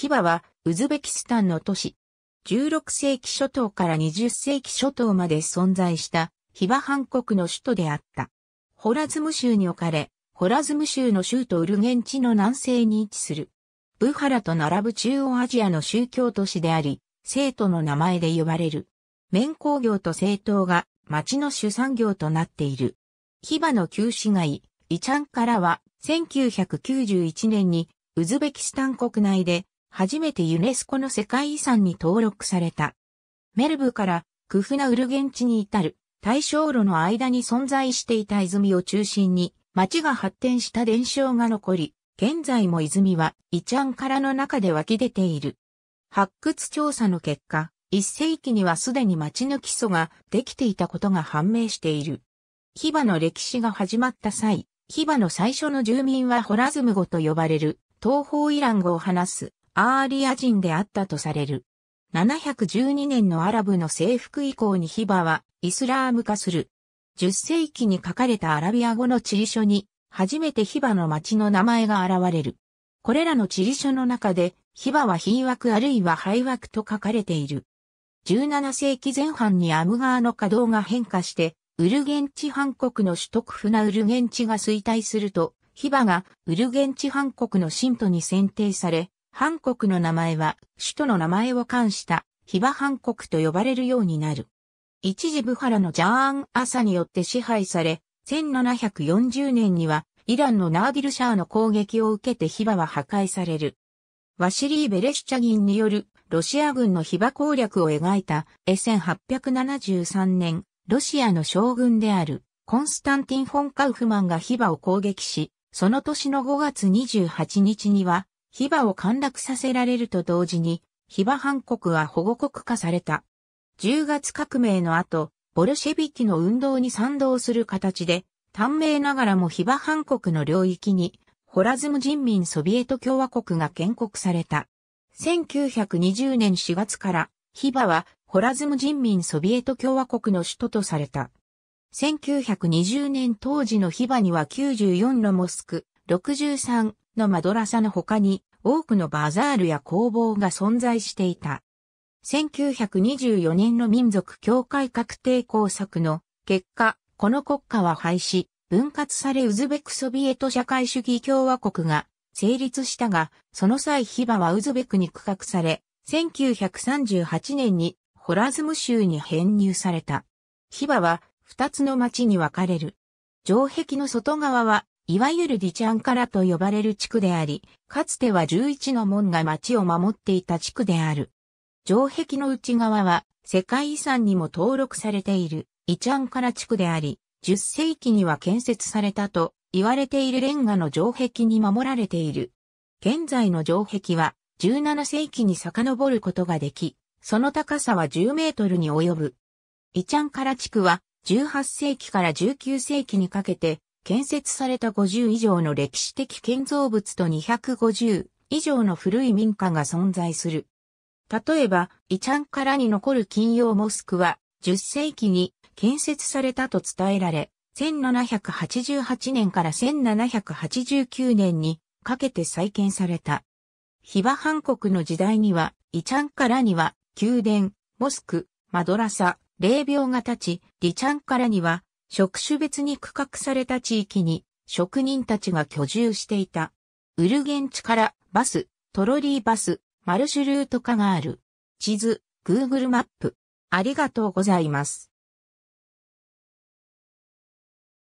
ヒバは、ウズベキスタンの都市。16世紀初頭から20世紀初頭まで存在したヒバハン国の首都であった。ホラズム州に置かれ、ホラズム州の州都ウルゲン地の南西に位置する。ブハラと並ぶ中央アジアの宗教都市であり、生徒の名前で呼ばれる。綿工業と政党が町の主産業となっている。ヒバの旧市街、イチャンからは1991年にウズベキスタン国内で初めてユネスコの世界遺産に登録された。メルブからクフナウルゲン地に至る大正路の間に存在していた泉を中心に町が発展した伝承が残り、現在も泉はイチャンからの中で湧き出ている。発掘調査の結果、一世紀にはすでに町の基礎ができていたことが判明している。ヒバの歴史が始まった際、ヒバの最初の住民はホラズム語と呼ばれる東方イラン語を話すアーリア人であったとされる。712年のアラブの征服以降にヒバはイスラーム化する。10世紀に書かれたアラビア語の地理書に初めてヒバの町の名前が現れる。これらの地理書の中でヒバは貧惑枠あるいは廃枠と書かれている。17世紀前半にアム川の稼働が変化して、ウルゲンチ半国の首都クフナウルゲンチが衰退すると、ヒバがウルゲンチ半国の信徒に選定され、韓国の名前は、首都の名前を冠した、ヒバハンコクと呼ばれるようになる。一時ブハラのジャーン・アサによって支配され、1740年には、イランのナービルシャーの攻撃を受けてヒバは破壊される。ワシリー・ベレシチャギンによるロシア軍のヒバ攻略を描いた、え1873年、ロシアの将軍である、コンスタンティン・フォン・カウフマンがヒバを攻撃し、その年の5月28日には、ヒバを陥落させられると同時に、ヒバ半国は保護国化された。10月革命の後、ボルシェビキの運動に賛同する形で、短命ながらもヒバ半国の領域に、ホラズム人民ソビエト共和国が建国された。1920年4月から、ヒバはホラズム人民ソビエト共和国の首都とされた。1920年当時のヒバには94のモスク、63のマドラサの他に多くのバザールや工房が存在していた。1924年の民族協会確定工作の結果、この国家は廃止、分割されウズベクソビエト社会主義共和国が成立したが、その際ヒバはウズベクに区画され、1938年にホラズム州に編入された。ヒバは二つの町に分かれる。城壁の外側はいわゆるディチャンカラと呼ばれる地区であり、かつては11の門が町を守っていた地区である。城壁の内側は世界遺産にも登録されているイチャンカラ地区であり、10世紀には建設されたと言われているレンガの城壁に守られている。現在の城壁は17世紀に遡ることができ、その高さは10メートルに及ぶ。イチャンカラ地区は18世紀から19世紀にかけて建設された50以上の歴史的建造物と250以上の古い民家が存在する。例えば、イチャンカラに残る金曜モスクは、10世紀に建設されたと伝えられ、1788年から1789年にかけて再建された。ヒバハン国の時代には、イチャンカラには宮殿、モスク、マドラサ、霊廟が立ち、リチャンカラには職種別に区画された地域に職人たちが居住していた。ウルゲン地からバス、トロリーバス、マルシュルート化がある。地図、Google マップ。ありがとうございます。